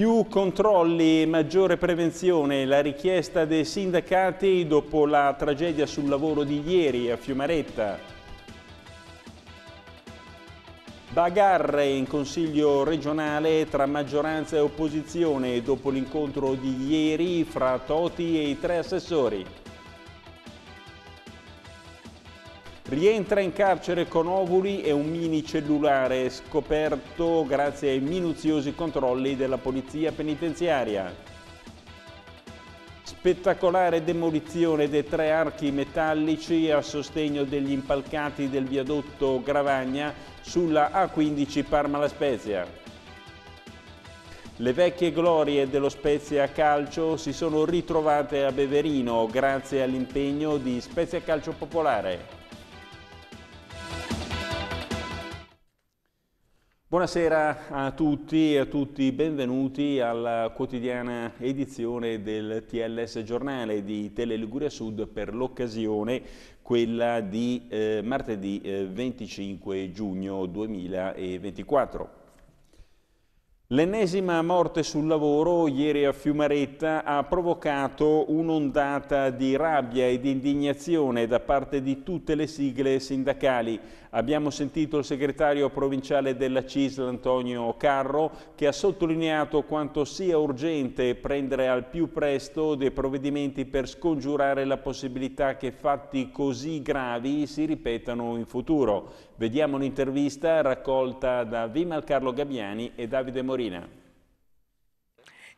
Più controlli, e maggiore prevenzione, la richiesta dei sindacati dopo la tragedia sul lavoro di ieri a Fiumaretta. Bagarre in consiglio regionale tra maggioranza e opposizione dopo l'incontro di ieri fra Toti e i tre assessori. Rientra in carcere con ovuli e un mini cellulare scoperto grazie ai minuziosi controlli della polizia penitenziaria. Spettacolare demolizione dei tre archi metallici a sostegno degli impalcati del viadotto Gravagna sulla A15 Parma La Spezia. Le vecchie glorie dello Spezia Calcio si sono ritrovate a Beverino grazie all'impegno di Spezia Calcio Popolare. Buonasera a tutti e a tutti, benvenuti alla quotidiana edizione del TLS Giornale di Tele Liguria Sud per l'occasione quella di eh, martedì eh, 25 giugno 2024. L'ennesima morte sul lavoro ieri a Fiumaretta ha provocato un'ondata di rabbia e di indignazione da parte di tutte le sigle sindacali. Abbiamo sentito il segretario provinciale della CISL Antonio Carro che ha sottolineato quanto sia urgente prendere al più presto dei provvedimenti per scongiurare la possibilità che fatti così gravi si ripetano in futuro. Vediamo un'intervista raccolta da Vimal Carlo Gabbiani e Davide Morina.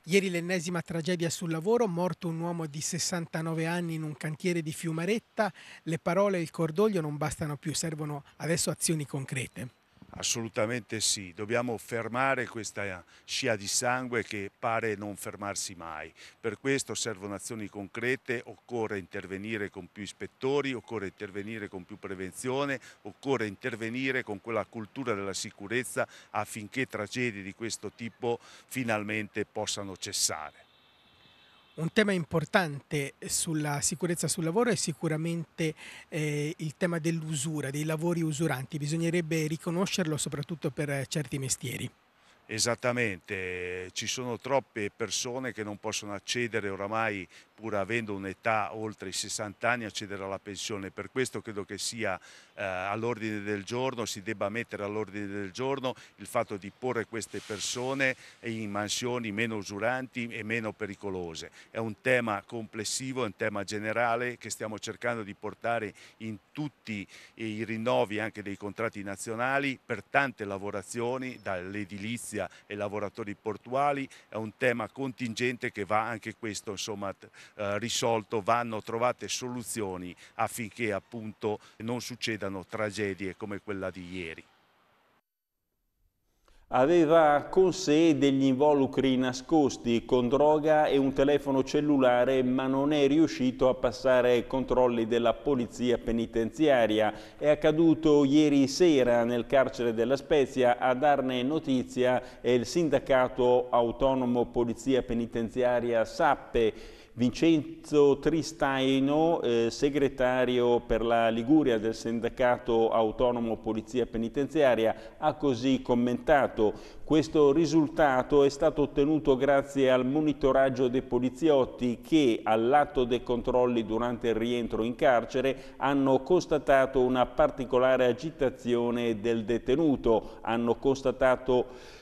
Ieri l'ennesima tragedia sul lavoro, morto un uomo di 69 anni in un cantiere di Fiumaretta, le parole e il cordoglio non bastano più, servono adesso azioni concrete. Assolutamente sì, dobbiamo fermare questa scia di sangue che pare non fermarsi mai. Per questo servono azioni concrete, occorre intervenire con più ispettori, occorre intervenire con più prevenzione, occorre intervenire con quella cultura della sicurezza affinché tragedie di questo tipo finalmente possano cessare. Un tema importante sulla sicurezza sul lavoro è sicuramente eh, il tema dell'usura, dei lavori usuranti. Bisognerebbe riconoscerlo soprattutto per certi mestieri. Esattamente, ci sono troppe persone che non possono accedere oramai pur avendo un'età oltre i 60 anni, accedere alla pensione. Per questo credo che sia eh, all'ordine del giorno, si debba mettere all'ordine del giorno il fatto di porre queste persone in mansioni meno usuranti e meno pericolose. È un tema complessivo, è un tema generale che stiamo cercando di portare in tutti i rinnovi anche dei contratti nazionali per tante lavorazioni, dall'edilizia ai lavoratori portuali, è un tema contingente che va anche questo insomma, eh, risolto, vanno trovate soluzioni affinché appunto non succedano tragedie come quella di ieri aveva con sé degli involucri nascosti con droga e un telefono cellulare ma non è riuscito a passare ai controlli della polizia penitenziaria. È accaduto ieri sera nel carcere della Spezia a darne notizia è il sindacato autonomo polizia penitenziaria Sappe Vincenzo Tristaino, eh, segretario per la Liguria del Sindacato Autonomo Polizia Penitenziaria, ha così commentato questo risultato è stato ottenuto grazie al monitoraggio dei poliziotti che all'atto dei controlli durante il rientro in carcere hanno constatato una particolare agitazione del detenuto, hanno constatato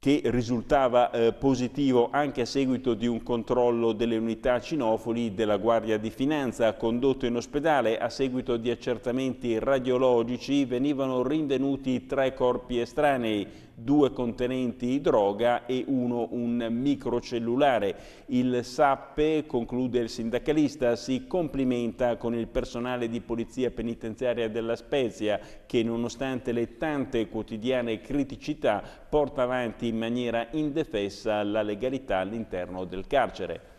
che risultava eh, positivo anche a seguito di un controllo delle unità cinofoli della Guardia di Finanza condotto in ospedale a seguito di accertamenti radiologici venivano rinvenuti tre corpi estranei due contenenti droga e uno un microcellulare. Il SAPPE, conclude il sindacalista, si complimenta con il personale di polizia penitenziaria della Spezia che nonostante le tante quotidiane criticità porta avanti in maniera indefessa la legalità all'interno del carcere.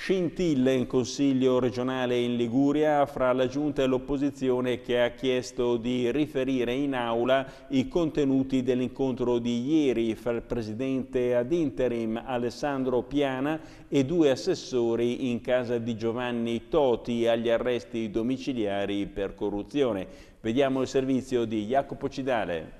Scintille in Consiglio regionale in Liguria fra la Giunta e l'opposizione che ha chiesto di riferire in aula i contenuti dell'incontro di ieri fra il presidente ad interim Alessandro Piana e due assessori in casa di Giovanni Toti agli arresti domiciliari per corruzione. Vediamo il servizio di Jacopo Cidale.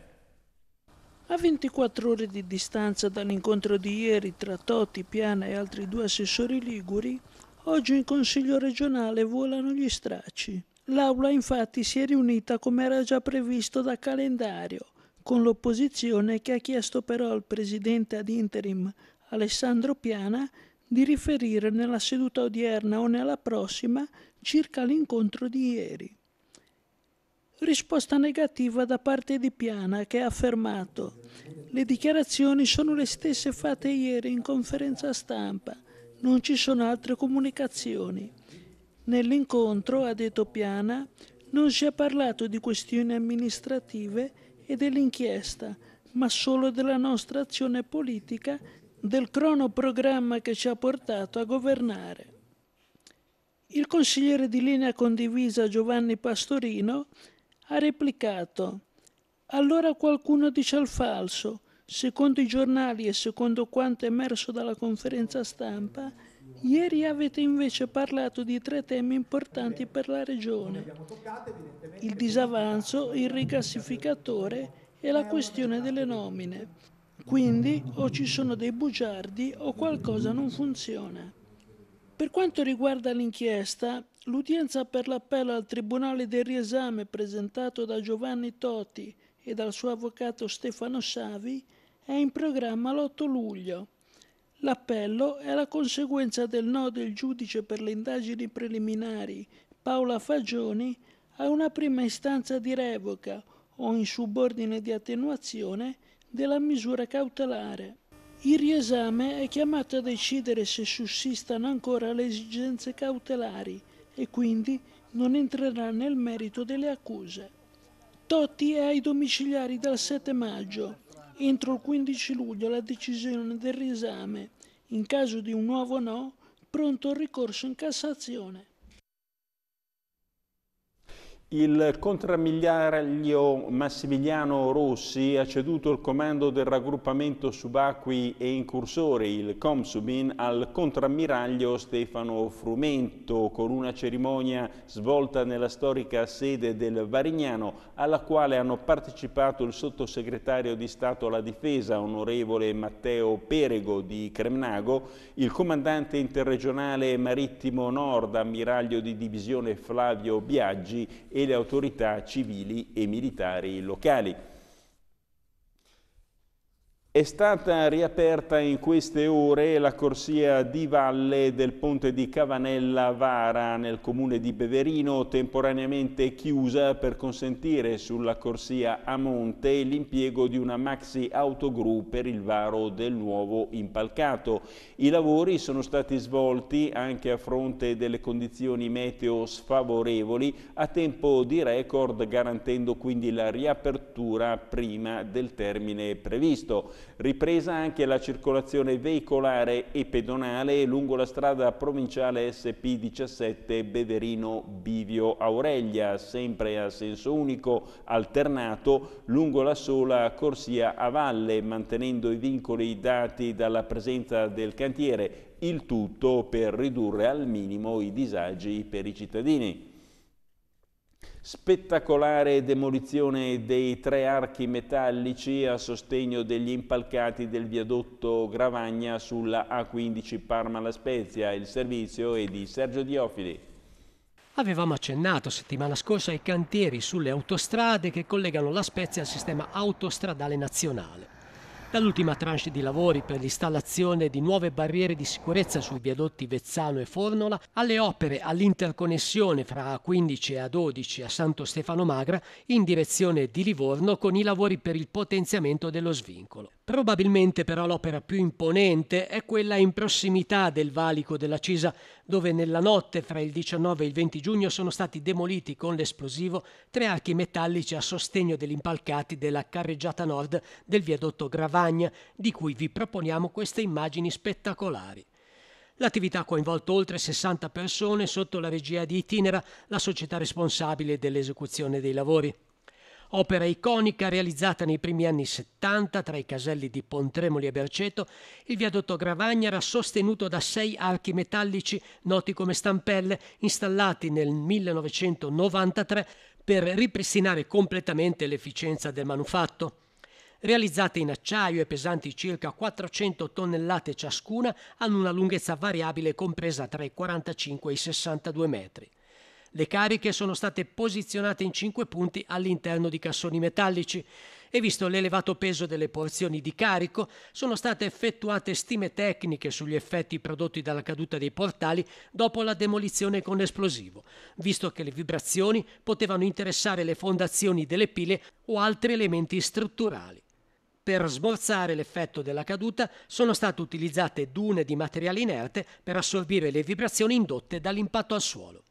A 24 ore di distanza dall'incontro di ieri tra Totti, Piana e altri due assessori liguri, oggi in Consiglio regionale volano gli stracci. L'Aula infatti si è riunita come era già previsto da calendario, con l'opposizione che ha chiesto però al Presidente ad interim Alessandro Piana di riferire nella seduta odierna o nella prossima circa l'incontro di ieri. Risposta negativa da parte di Piana che ha affermato le dichiarazioni sono le stesse fatte ieri in conferenza stampa, non ci sono altre comunicazioni. Nell'incontro, ha detto Piana, non si è parlato di questioni amministrative e dell'inchiesta, ma solo della nostra azione politica, del cronoprogramma che ci ha portato a governare. Il consigliere di linea condivisa Giovanni Pastorino ha replicato allora qualcuno dice al falso, secondo i giornali e secondo quanto emerso dalla conferenza stampa, ieri avete invece parlato di tre temi importanti per la Regione, il disavanzo, il rigassificatore e la questione delle nomine. Quindi o ci sono dei bugiardi o qualcosa non funziona. Per quanto riguarda l'inchiesta, L'udienza per l'appello al Tribunale del riesame presentato da Giovanni Toti e dal suo avvocato Stefano Savi è in programma l'8 luglio. L'appello è la conseguenza del no del giudice per le indagini preliminari Paola Fagioni a una prima istanza di revoca o in subordine di attenuazione della misura cautelare. Il riesame è chiamato a decidere se sussistano ancora le esigenze cautelari e quindi non entrerà nel merito delle accuse. Totti è ai domiciliari dal 7 maggio. Entro il 15 luglio la decisione del riesame. In caso di un nuovo no, pronto il ricorso in Cassazione. Il contrammiraglio Massimiliano Rossi ha ceduto il comando del raggruppamento subacquei e incursori, il Comsubin, al contrammiraglio Stefano Frumento con una cerimonia svolta nella storica sede del Varignano alla quale hanno partecipato il sottosegretario di Stato alla Difesa, onorevole Matteo Perego di Cremnago, il comandante interregionale marittimo nord, ammiraglio di divisione Flavio Biaggi e le autorità civili e militari locali. È stata riaperta in queste ore la corsia di valle del ponte di Cavanella Vara nel comune di Beverino, temporaneamente chiusa per consentire sulla corsia a monte l'impiego di una maxi autogru per il varo del nuovo impalcato. I lavori sono stati svolti anche a fronte delle condizioni meteo sfavorevoli a tempo di record garantendo quindi la riapertura prima del termine previsto. Ripresa anche la circolazione veicolare e pedonale lungo la strada provinciale SP17 Beverino Bivio Aurelia, sempre a senso unico alternato lungo la sola corsia a valle, mantenendo i vincoli dati dalla presenza del cantiere, il tutto per ridurre al minimo i disagi per i cittadini spettacolare demolizione dei tre archi metallici a sostegno degli impalcati del viadotto Gravagna sulla A15 Parma La Spezia. Il servizio è di Sergio Diofili. Avevamo accennato settimana scorsa ai cantieri sulle autostrade che collegano La Spezia al sistema autostradale nazionale. Dall'ultima tranche di lavori per l'installazione di nuove barriere di sicurezza sui viadotti Vezzano e Fornola, alle opere all'interconnessione fra A15 e A12 a Santo Stefano Magra in direzione di Livorno con i lavori per il potenziamento dello svincolo. Probabilmente però l'opera più imponente è quella in prossimità del valico della Cisa, dove nella notte fra il 19 e il 20 giugno sono stati demoliti con l'esplosivo tre archi metallici a sostegno degli impalcati della carreggiata nord del viadotto Gravagna, di cui vi proponiamo queste immagini spettacolari. L'attività ha coinvolto oltre 60 persone sotto la regia di Itinera, la società responsabile dell'esecuzione dei lavori opera iconica realizzata nei primi anni 70 tra i caselli di Pontremoli e Berceto, il viadotto Gravagna era sostenuto da sei archi metallici noti come stampelle installati nel 1993 per ripristinare completamente l'efficienza del manufatto. Realizzate in acciaio e pesanti circa 400 tonnellate ciascuna, hanno una lunghezza variabile compresa tra i 45 e i 62 metri. Le cariche sono state posizionate in cinque punti all'interno di cassoni metallici e visto l'elevato peso delle porzioni di carico, sono state effettuate stime tecniche sugli effetti prodotti dalla caduta dei portali dopo la demolizione con esplosivo, visto che le vibrazioni potevano interessare le fondazioni delle pile o altri elementi strutturali. Per smorzare l'effetto della caduta sono state utilizzate dune di materiale inerte per assorbire le vibrazioni indotte dall'impatto al suolo.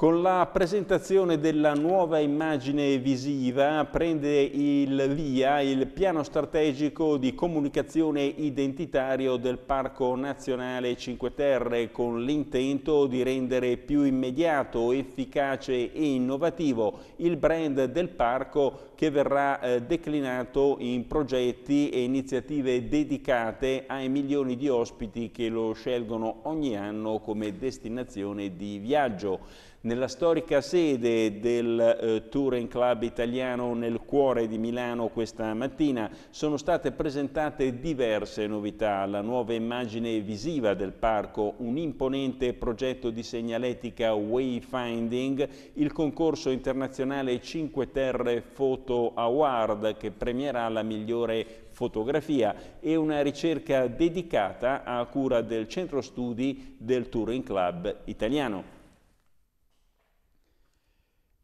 Con la presentazione della nuova immagine visiva prende il via il piano strategico di comunicazione identitario del Parco Nazionale Cinque Terre con l'intento di rendere più immediato, efficace e innovativo il brand del parco che verrà eh, declinato in progetti e iniziative dedicate ai milioni di ospiti che lo scelgono ogni anno come destinazione di viaggio. Nella storica sede del eh, Touring Club italiano nel cuore di Milano questa mattina sono state presentate diverse novità, la nuova immagine visiva del parco, un imponente progetto di segnaletica wayfinding, il concorso internazionale 5 Terre Photo Award che premierà la migliore fotografia e una ricerca dedicata a cura del centro studi del Touring Club italiano.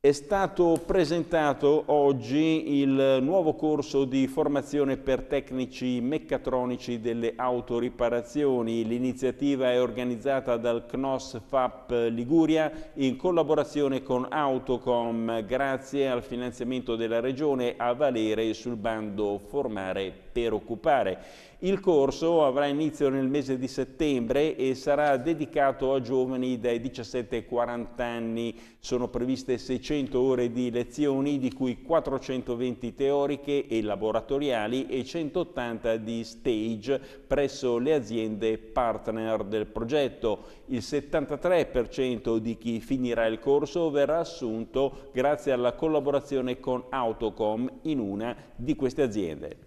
È stato presentato oggi il nuovo corso di formazione per tecnici meccatronici delle autoriparazioni. L'iniziativa è organizzata dal CNOS FAP Liguria in collaborazione con Autocom grazie al finanziamento della Regione a valere sul bando Formare per occupare. Il corso avrà inizio nel mese di settembre e sarà dedicato a giovani dai 17 ai 40 anni. Sono previste 600 ore di lezioni, di cui 420 teoriche e laboratoriali e 180 di stage presso le aziende partner del progetto. Il 73% di chi finirà il corso verrà assunto grazie alla collaborazione con Autocom in una di queste aziende.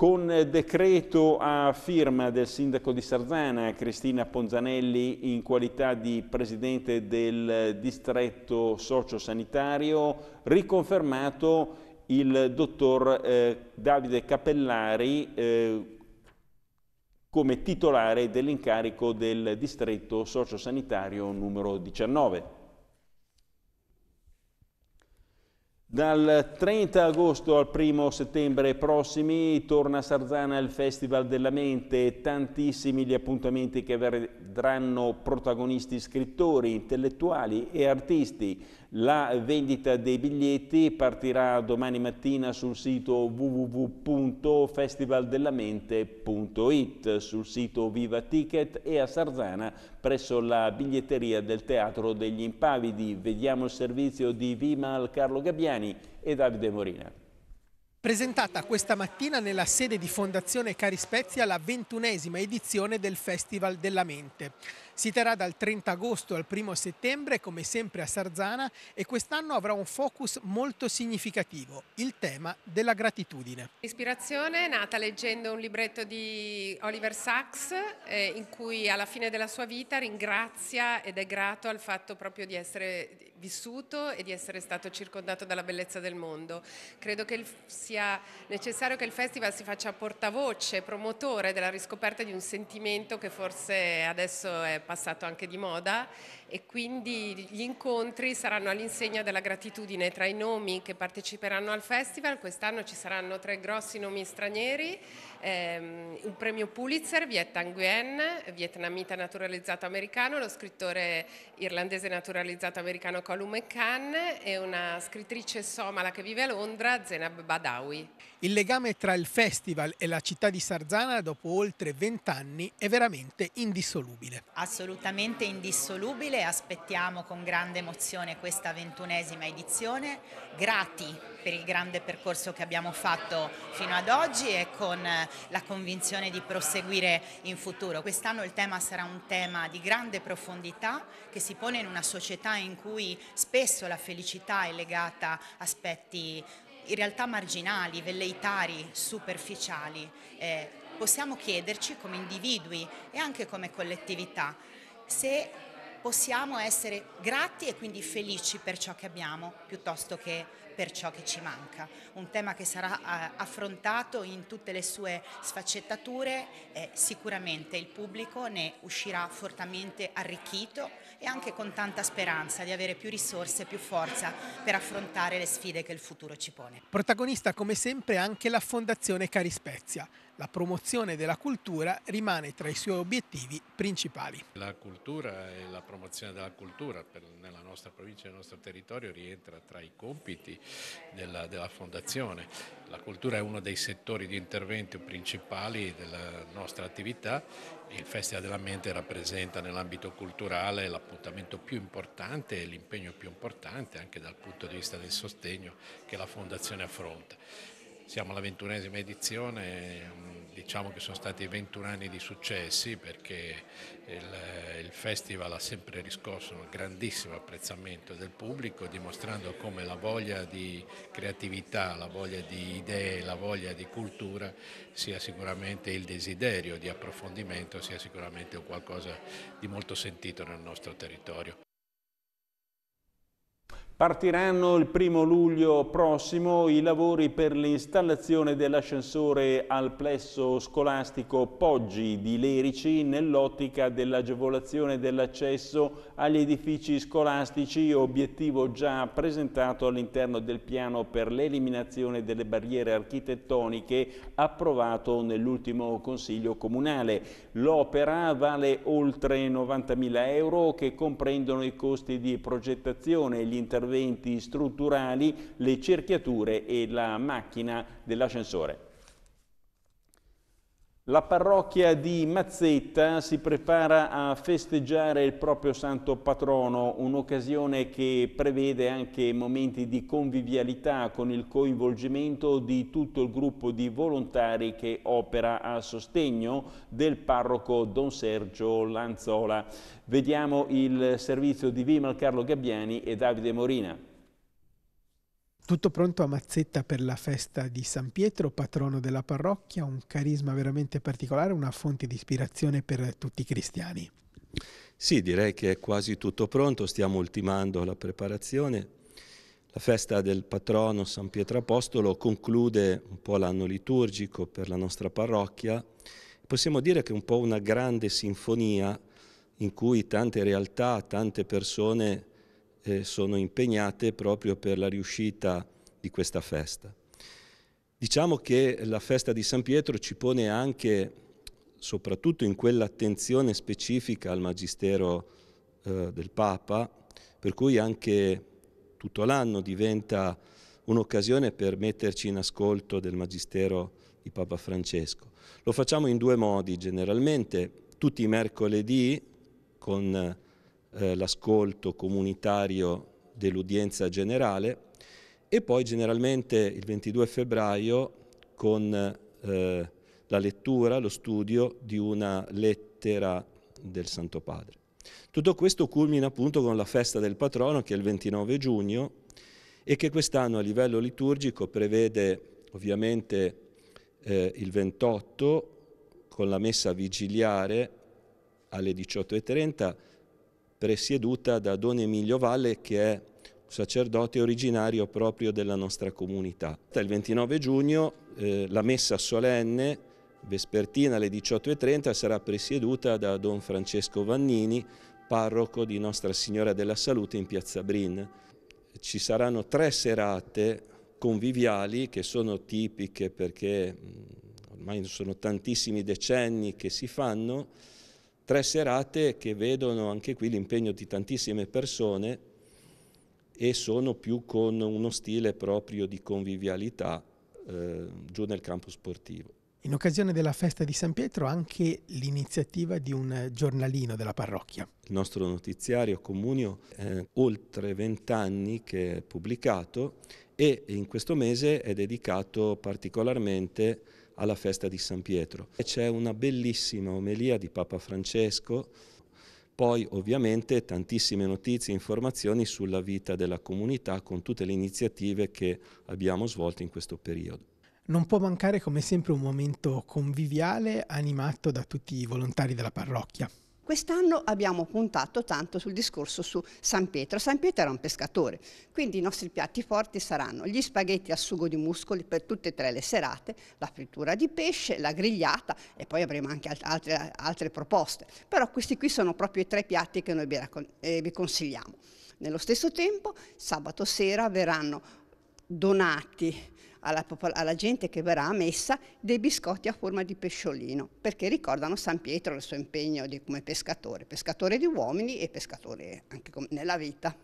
Con decreto a firma del sindaco di Sarzana, Cristina Ponzanelli, in qualità di presidente del distretto sociosanitario, riconfermato il dottor eh, Davide Capellari eh, come titolare dell'incarico del distretto sociosanitario numero 19. Dal 30 agosto al 1 settembre prossimi torna a Sarzana il Festival della Mente, tantissimi gli appuntamenti che vedranno protagonisti scrittori, intellettuali e artisti. La vendita dei biglietti partirà domani mattina sul sito www.festivaldellamente.it, sul sito Viva Ticket e a Sarzana presso la biglietteria del Teatro degli Impavidi. Vediamo il servizio di Vimal Carlo Gabbiani e Davide Morina presentata questa mattina nella sede di Fondazione Cari Spezia la ventunesima edizione del Festival della Mente. Si terrà dal 30 agosto al 1 settembre, come sempre a Sarzana, e quest'anno avrà un focus molto significativo, il tema della gratitudine. L'ispirazione è nata leggendo un libretto di Oliver Sacks, eh, in cui alla fine della sua vita ringrazia ed è grato al fatto proprio di essere vissuto e di essere stato circondato dalla bellezza del mondo. Credo che sia necessario che il festival si faccia portavoce, promotore della riscoperta di un sentimento che forse adesso è passato anche di moda e quindi gli incontri saranno all'insegna della gratitudine tra i nomi che parteciperanno al festival. Quest'anno ci saranno tre grossi nomi stranieri, ehm, un premio Pulitzer, Viet Nguyen, vietnamita naturalizzato americano, lo scrittore irlandese naturalizzato americano Colum McCann e una scrittrice somala che vive a Londra, Zenab Badawi. Il legame tra il festival e la città di Sarzana dopo oltre vent'anni è veramente indissolubile. Assolutamente indissolubile, aspettiamo con grande emozione questa ventunesima edizione, grati per il grande percorso che abbiamo fatto fino ad oggi e con la convinzione di proseguire in futuro. Quest'anno il tema sarà un tema di grande profondità che si pone in una società in cui spesso la felicità è legata a aspetti in realtà marginali, velleitari, superficiali. Eh, possiamo chiederci come individui e anche come collettività se possiamo essere grati e quindi felici per ciò che abbiamo piuttosto che per ciò che ci manca. Un tema che sarà eh, affrontato in tutte le sue sfaccettature, eh, sicuramente il pubblico ne uscirà fortemente arricchito e anche con tanta speranza di avere più risorse e più forza per affrontare le sfide che il futuro ci pone. Protagonista come sempre anche la Fondazione Carispezia la promozione della cultura rimane tra i suoi obiettivi principali. La cultura e la promozione della cultura nella nostra provincia e nel nostro territorio rientra tra i compiti della, della, Fondazione. La cultura è uno dei settori di intervento principali della nostra attività. Il Festival della Mente rappresenta nell'ambito culturale l'appuntamento più importante e l'impegno più importante anche dal punto di vista del sostegno che la Fondazione affronta. Siamo alla ventunesima edizione, mm, diciamo che sono stati 21 anni di successi perché il, il, festival ha sempre riscosso un grandissimo apprezzamento del pubblico dimostrando come la voglia di creatività, la voglia di idee, la voglia di cultura sia sicuramente il desiderio di approfondimento, sia sicuramente qualcosa di molto sentito nel nostro territorio. Partiranno il primo luglio prossimo i lavori per l'installazione dell'ascensore al plesso scolastico Poggi di Lerici nell'ottica dell'agevolazione dell'accesso agli edifici scolastici, obiettivo già presentato all'interno del piano per l'eliminazione delle barriere architettoniche approvato nell'ultimo Consiglio Comunale. L'opera vale oltre 90.000 euro che comprendono i costi di progettazione e gli interventi interventi strutturali, le cerchiature e la macchina dell'ascensore. La parrocchia di Mazzetta si prepara a festeggiare il proprio santo patrono, un'occasione che prevede anche momenti di convivialità con il coinvolgimento di tutto il gruppo di volontari che opera a sostegno del parroco Don Sergio Lanzola. Vediamo il servizio di Vimal Carlo Gabbiani e Davide Morina. Tutto pronto a mazzetta per la festa di San Pietro, patrono della parrocchia, un carisma veramente particolare, una fonte di ispirazione per tutti i cristiani. Sì, direi che è quasi tutto pronto, stiamo ultimando la preparazione. La festa del patrono San Pietro Apostolo conclude un po' l'anno liturgico per la nostra parrocchia. Possiamo dire che è un po' una grande sinfonia in cui tante realtà, tante persone eh, sono impegnate proprio per la riuscita di questa festa. Diciamo che la festa di San Pietro ci pone anche, soprattutto in quell'attenzione specifica al magistero eh, del Papa, per cui anche tutto l'anno diventa un'occasione per metterci in ascolto del magistero di Papa Francesco. Lo facciamo in due modi generalmente, tutti i mercoledì con eh, l'ascolto comunitario dell'udienza generale e poi generalmente il 22 febbraio con eh, la lettura, lo studio di una lettera del Santo Padre. Tutto questo culmina appunto con la festa del patrono che è il 29 giugno e che quest'anno a livello liturgico prevede ovviamente eh, il 28 con la messa vigiliare alle 18.30 presieduta da Don Emilio Valle che è un sacerdote originario proprio della nostra comunità. Il 29 giugno eh, la messa solenne vespertina alle 18.30 sarà presieduta da Don Francesco Vannini, parroco di Nostra Signora della Salute in Piazza Brin. Ci saranno tre serate conviviali che sono tipiche perché mm, ormai sono tantissimi decenni che si fanno, Tre serate che vedono anche qui l'impegno di tantissime persone e sono più con uno stile proprio di convivialità eh, giù nel campo sportivo. In occasione della festa di San Pietro anche l'iniziativa di un giornalino della parrocchia. Il nostro notiziario comunio è eh, oltre vent'anni che è pubblicato e in questo mese è dedicato particolarmente alla festa di San Pietro. C'è una bellissima omelia di Papa Francesco, poi ovviamente tantissime notizie e informazioni sulla vita della comunità con tutte le iniziative che abbiamo svolto in questo periodo. Non può mancare come sempre un momento conviviale animato da tutti i volontari della parrocchia. Quest'anno abbiamo puntato tanto sul discorso su San Pietro. San Pietro era un pescatore, quindi i nostri piatti forti saranno gli spaghetti a sugo di muscoli per tutte e tre le serate, la frittura di pesce, la grigliata e poi avremo anche altre, altre proposte. Però questi qui sono proprio i tre piatti che noi vi, eh, vi consigliamo. Nello stesso tempo, sabato sera verranno donati alla, alla, gente che verrà a messa dei biscotti a forma di pesciolino, perché ricordano San Pietro e il suo impegno di, come pescatore, pescatore di uomini e pescatore anche nella vita.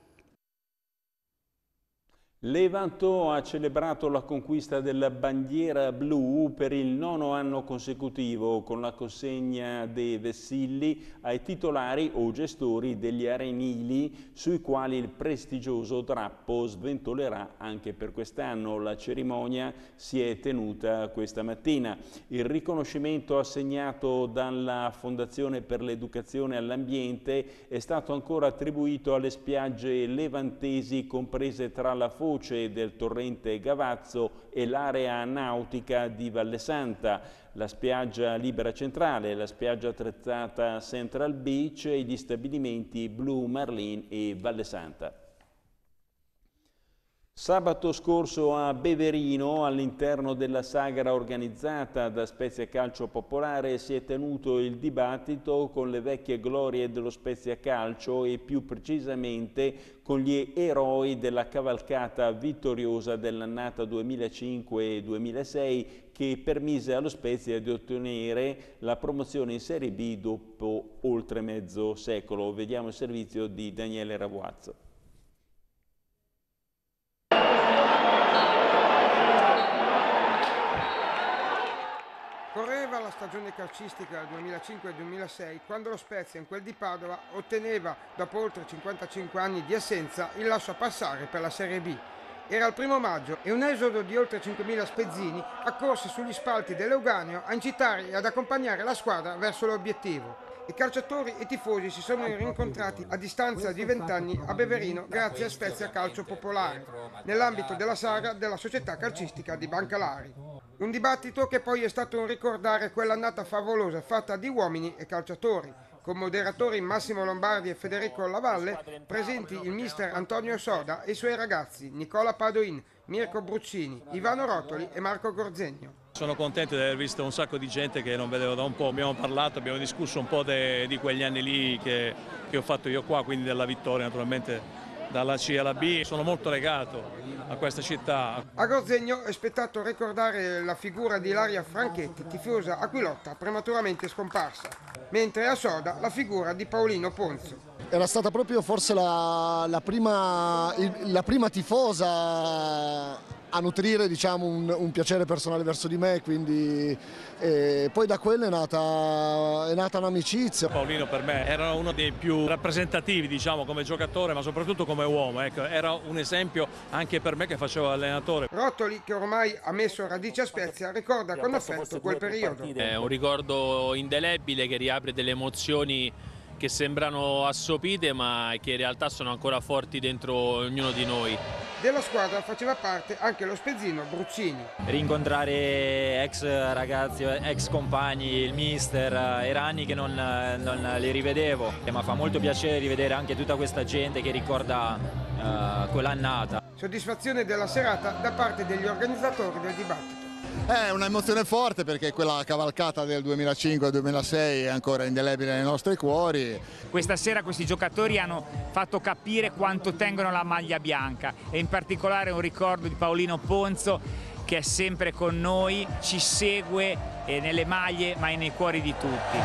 Levanto ha celebrato la conquista della bandiera blu per il nono anno consecutivo con la consegna dei vessilli ai titolari o gestori degli arenili sui quali il prestigioso drappo sventolerà anche per quest'anno. La cerimonia si è tenuta questa mattina. Il riconoscimento assegnato dalla Fondazione per l'Educazione all'Ambiente è stato ancora attribuito alle spiagge levantesi comprese tra la Foce foce del torrente Gavazzo e l'area nautica di Valle Santa, la spiaggia libera centrale, la spiaggia attrezzata Central Beach e gli stabilimenti Blue Marlin e Valle Santa. Sabato scorso a Beverino, all'interno della sagra organizzata da Spezia Calcio Popolare, si è tenuto il dibattito con le vecchie glorie dello Spezia Calcio e più precisamente con gli eroi della cavalcata vittoriosa dell'annata 2005-2006 che permise allo Spezia di ottenere la promozione in Serie B dopo oltre mezzo secolo. Vediamo il servizio di Daniele Ravuazzo. Correva la stagione calcistica del 2005-2006 quando lo Spezia in quel di Padova otteneva, dopo oltre 55 anni di assenza, il a passare per la Serie B. Era il primo maggio e un esodo di oltre 5.000 spezzini accorse sugli spalti dell'Euganeo a incitare e ad accompagnare la squadra verso l'obiettivo. I calciatori e i tifosi si sono ah, rincontrati a distanza di vent'anni a Beverino grazie a Spezia Calcio Popolare, nell'ambito della saga della società calcistica di Bancalari. Un dibattito che poi è stato un ricordare quell'annata favolosa fatta di uomini e calciatori, con moderatori Massimo Lombardi e Federico Lavalle, presenti il mister Antonio Soda e i suoi ragazzi Nicola Padoin, Mirko Bruccini, Ivano Rotoli e Marco Gorzegno. Sono contento di aver visto un sacco di gente che non vedevo da un po', abbiamo parlato, abbiamo discusso un po' de, di quegli anni lì che, che, ho fatto io qua, quindi della vittoria naturalmente dalla C alla B. Sono molto legato a questa città. A Gozzegno è spettato ricordare la figura di Ilaria Franchetti, tifosa aquilotta prematuramente scomparsa, mentre a Soda la figura di Paolino Ponzo era stata proprio forse la, la, prima, la prima, tifosa a nutrire diciamo, un, un, piacere personale verso di me, quindi eh, poi da quello è nata, nata un'amicizia. Paolino per me era uno dei più rappresentativi diciamo, come giocatore ma soprattutto come uomo, ecco, era un esempio anche per me che facevo allenatore. Rotoli che ormai ha messo radici a Spezia ricorda con affetto quel periodo. È un ricordo indelebile che riapre delle emozioni che sembrano assopite ma che in realtà sono ancora forti dentro ognuno di noi. Della squadra faceva parte anche lo spezzino Bruzzini. Rincontrare ex ragazzi, ex compagni, il mister, era anni che non, non li rivedevo, eh, ma fa molto piacere rivedere anche tutta questa gente che ricorda uh, quell'annata. Soddisfazione della serata da parte degli organizzatori del dibattito. È un'emozione forte perché quella cavalcata del 2005-2006 è ancora indelebile nei nostri cuori. Questa sera questi giocatori hanno fatto capire quanto tengono la maglia bianca e in particolare un ricordo di Paolino Ponzo che è sempre con noi, ci segue eh, nelle maglie ma nei cuori di tutti.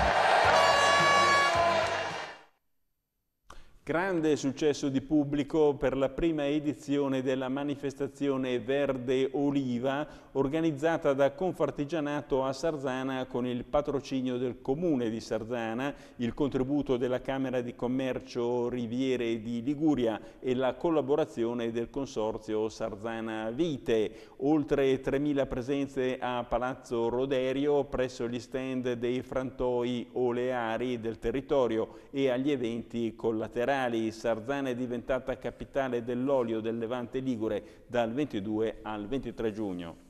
Grande successo di pubblico per la prima edizione della manifestazione Verde Oliva organizzata da Confartigianato a Sarzana con il patrocinio del Comune di Sarzana, il contributo della Camera di Commercio Riviere di Liguria e la collaborazione del Consorzio Sarzana Vite. Oltre 3.000 presenze a Palazzo Roderio presso gli stand dei frantoi oleari del territorio e agli eventi collaterali minerali, Sarzana è diventata capitale dell'olio del Levante Ligure dal 22 al 23 giugno.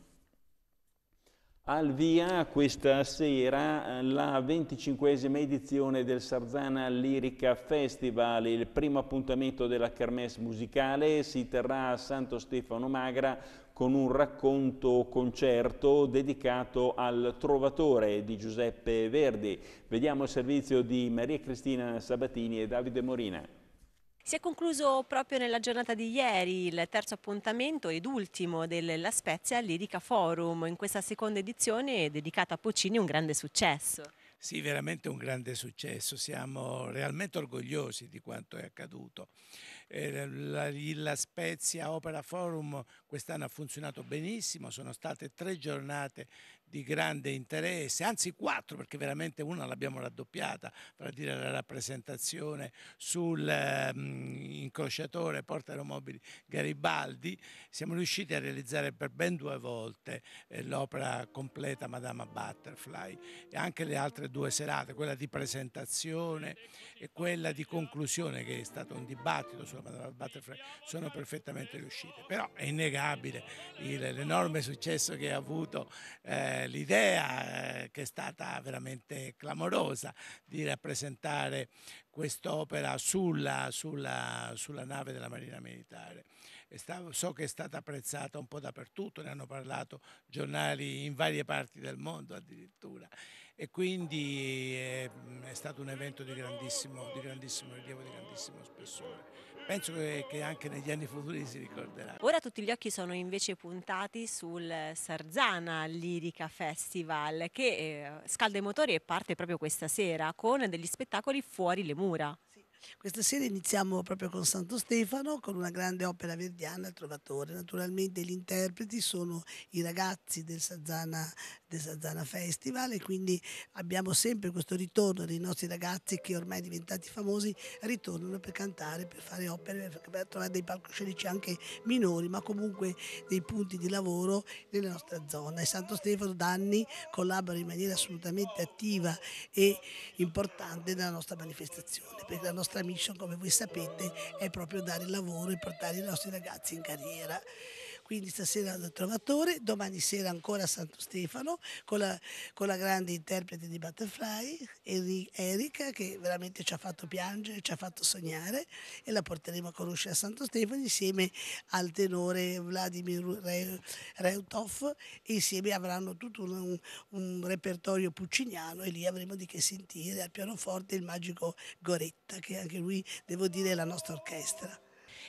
Al via questa sera eh, la 25esima edizione del Sarzana Lirica Festival, il primo appuntamento della Kermesse musicale, si terrà a Santo Stefano Magra con un racconto concerto dedicato al Trovatore di Giuseppe Verdi. Vediamo il servizio di Maria Cristina Sabatini e Davide Morina. Si è concluso proprio nella giornata di ieri il terzo appuntamento ed ultimo della Spezia Lirica Forum, in questa seconda edizione dedicata a Puccini un grande successo. Sì, veramente un grande successo, siamo realmente orgogliosi di quanto è accaduto. Eh, la, la Spezia Opera Forum quest'anno ha funzionato benissimo, sono state tre giornate di grande interesse, anzi quattro perché veramente una l'abbiamo raddoppiata, per dire la rappresentazione sull'incrociatore ehm, um, Porta Aeromobili Garibaldi, siamo riusciti a realizzare per ben due volte eh, l'opera completa Madama Butterfly e anche le altre due serate, quella di presentazione e quella di conclusione che è stato un dibattito sulla insomma, della Battlefly sono perfettamente riuscite. Però è innegabile l'enorme successo che ha avuto eh, l'idea, eh, che è stata veramente clamorosa, di rappresentare quest'opera sulla, sulla, sulla, nave della Marina Militare. so che è stata apprezzata un po' dappertutto, ne hanno parlato giornali in varie parti del mondo addirittura e quindi è, eh, è stato un evento di grandissimo, di grandissimo rilievo, di grandissimo spessore penso che, che, anche negli anni futuri si ricorderà. Ora tutti gli occhi sono invece puntati sul Sarzana Lirica Festival che eh, scalda i motori e parte proprio questa sera con degli spettacoli fuori le mura. Questa sera iniziamo proprio con Santo Stefano, con una grande opera verdiana, Il Trovatore. Naturalmente gli interpreti sono i ragazzi del Sazzana, del Sazzana Festival e quindi abbiamo sempre questo ritorno dei nostri ragazzi che ormai diventati famosi ritornano per cantare, per fare opere, per trovare dei palcoscenici anche minori, ma comunque dei punti di lavoro nella nostra zona. E Santo Stefano da anni collabora in maniera assolutamente attiva e importante nella nostra manifestazione, perché la nostra nostra mission, come voi sapete, è proprio dare lavoro e portare i nostri ragazzi in carriera quindi stasera al Trovatore, domani sera ancora a Santo Stefano con la, con la grande interprete di Butterfly, Erika, che veramente ci ha fatto piangere, ci ha fatto sognare e la porteremo a conoscere a Santo Stefano insieme al tenore Vladimir Reutov e insieme avranno tutto un, un repertorio pucciniano e lì avremo di che sentire al pianoforte il magico Goretta, che anche lui devo dire è la nostra orchestra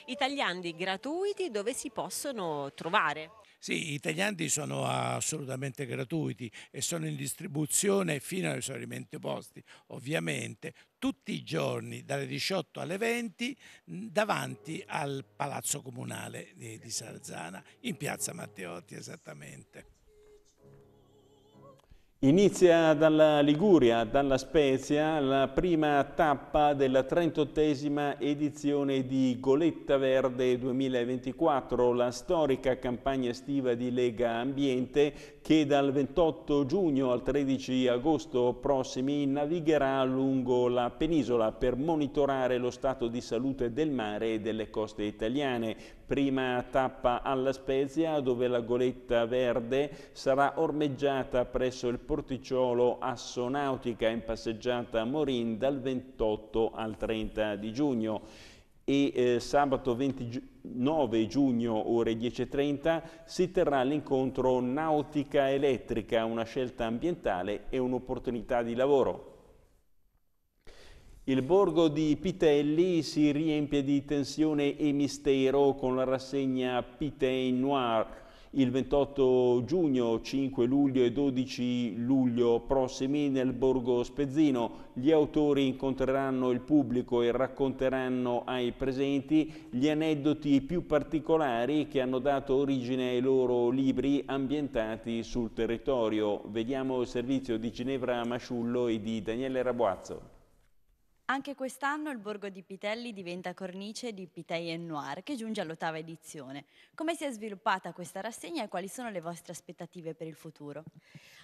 i tagliandi gratuiti dove si possono trovare. Sì, i tagliandi sono assolutamente gratuiti e sono in distribuzione fino agli esaurimento posti, ovviamente tutti i giorni dalle 18 alle 20 davanti al Palazzo Comunale di Sarzana, in piazza Matteotti esattamente. Inizia dalla Liguria, dalla Spezia, la prima tappa della 38esima edizione di Goletta Verde 2024, la storica campagna estiva di Lega Ambiente che dal 28 giugno al 13 agosto prossimi navigherà lungo la penisola per monitorare lo stato di salute del mare e delle coste italiane, Prima tappa alla Spezia dove la goletta verde sarà ormeggiata presso il porticciolo Assonautica in passeggiata Morin dal 28 al 30 di giugno e eh, sabato 29 giugno ore 10.30 si terrà l'incontro Nautica Elettrica, una scelta ambientale e un'opportunità di lavoro. Il borgo di Pitelli si riempie di tensione e mistero con la rassegna Pitain Noir il 28 giugno, 5 luglio e 12 luglio prossimi nel borgo Spezzino. Gli autori incontreranno il pubblico e racconteranno ai presenti gli aneddoti più particolari che hanno dato origine ai loro libri ambientati sul territorio. Vediamo il servizio di Ginevra Masciullo e di Daniele Rabuazzo. Anche quest'anno il Borgo di Pitelli diventa cornice di Pitei e Noir, che giunge all'ottava edizione. Come si è sviluppata questa rassegna e quali sono le vostre aspettative per il futuro?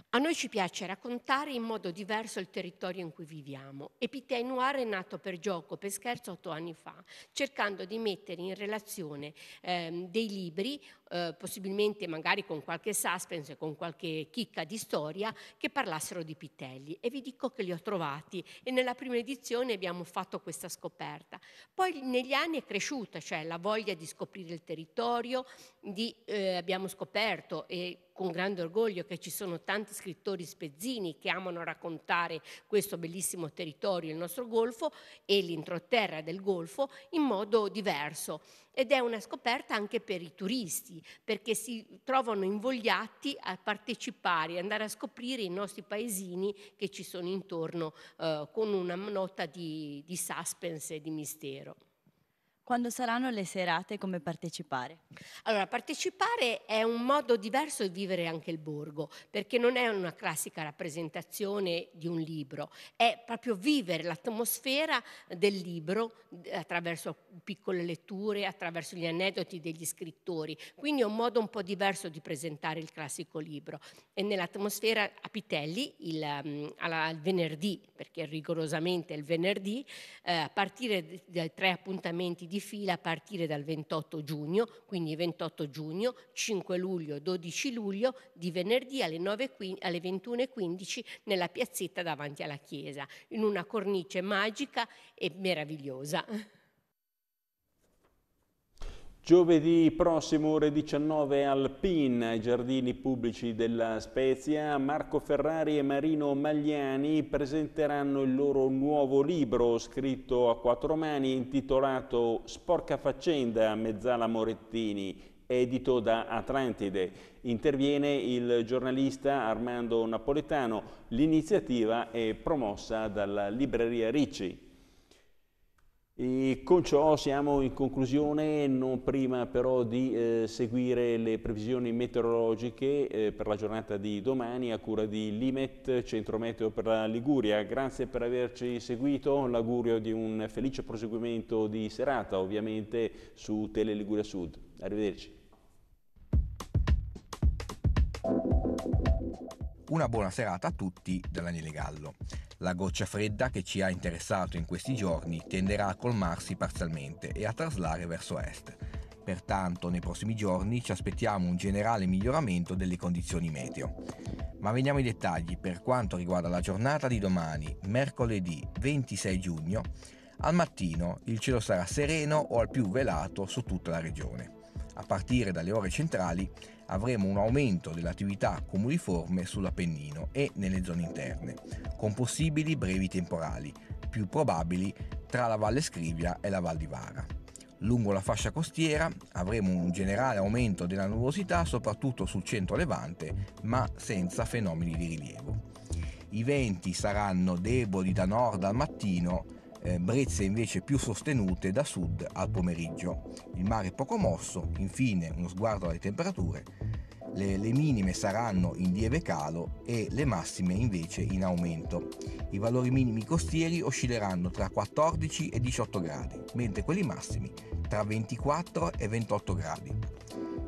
A noi ci piace raccontare in modo diverso il territorio in cui viviamo e Pitei Noir è nato per gioco, per scherzo, otto anni fa, cercando di mettere in relazione eh, dei libri eh, possibilmente magari con qualche suspense, con qualche chicca di storia, che parlassero di Pitelli. E vi dico che li ho trovati e nella prima edizione abbiamo fatto questa scoperta. Poi negli anni è cresciuta, cioè la voglia di scoprire il territorio, di, eh, abbiamo scoperto e con grande orgoglio che ci sono tanti scrittori spezzini che amano raccontare questo bellissimo territorio, il nostro Golfo e l'introterra del Golfo in modo diverso. Ed è una scoperta anche per i turisti, perché si trovano invogliati a partecipare, andare a scoprire i nostri paesini che ci sono intorno eh, con una nota di, di suspense e di mistero. Quando saranno le serate, come partecipare? Allora, partecipare è un modo diverso di vivere anche il borgo, perché non è una classica rappresentazione di un libro, è proprio vivere l'atmosfera del libro attraverso piccole letture, attraverso gli aneddoti degli scrittori. Quindi è un modo un po' diverso di presentare il classico libro. E nell'atmosfera a Pitelli, il, mm, al venerdì, perché rigorosamente è il venerdì, eh, a partire dai tre appuntamenti di di fila a partire dal 28 giugno, quindi 28 giugno, 5 luglio, 12 luglio, di venerdì alle, 9, alle 21.15 nella piazzetta davanti alla chiesa, in una cornice magica e meravigliosa. Giovedì prossimo ore 19 al PIN, ai giardini pubblici della Spezia, Marco Ferrari e Marino Magliani presenteranno il loro nuovo libro scritto a quattro mani intitolato Sporca faccenda, a Mezzala Morettini, edito da Atlantide. Interviene il giornalista Armando Napoletano. L'iniziativa è promossa dalla libreria Ricci. E con ciò siamo in conclusione, non prima però di eh, seguire le previsioni meteorologiche eh, per la giornata di domani a cura di Limet, Centro Meteo per la Liguria. Grazie per averci seguito, l'augurio di un felice proseguimento di serata ovviamente su Tele Liguria Sud. Arrivederci. Una buona serata a tutti da Daniele Gallo. La goccia fredda che ci ha interessato in questi giorni tenderà a colmarsi parzialmente e a traslare verso est. Pertanto nei prossimi giorni ci aspettiamo un generale miglioramento delle condizioni meteo. Ma veniamo ai dettagli per quanto riguarda la giornata di domani, mercoledì 26 giugno. Al mattino il cielo sarà sereno o al più velato su tutta la regione. A partire dalle ore centrali avremo un aumento dell'attività comuniforme sull'Appennino e nelle zone interne, con possibili brevi temporali, più probabili tra la Valle Scrivia e la Val di Vara. Lungo la fascia costiera avremo un generale aumento della nuvosità soprattutto sul centro levante, ma senza fenomeni di rilievo. I venti saranno deboli da nord al mattino, eh, brezze invece più sostenute da sud al pomeriggio. Il mare poco mosso, infine uno sguardo alle temperature, le, le, minime saranno in lieve calo e le massime invece in aumento. I valori minimi costieri oscilleranno tra 14 e 18 gradi, mentre quelli massimi tra 24 e 28 gradi.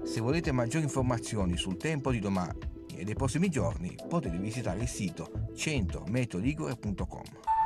Se volete maggiori informazioni sul tempo di domani e dei prossimi giorni potete visitare il sito centrometeoligure.com.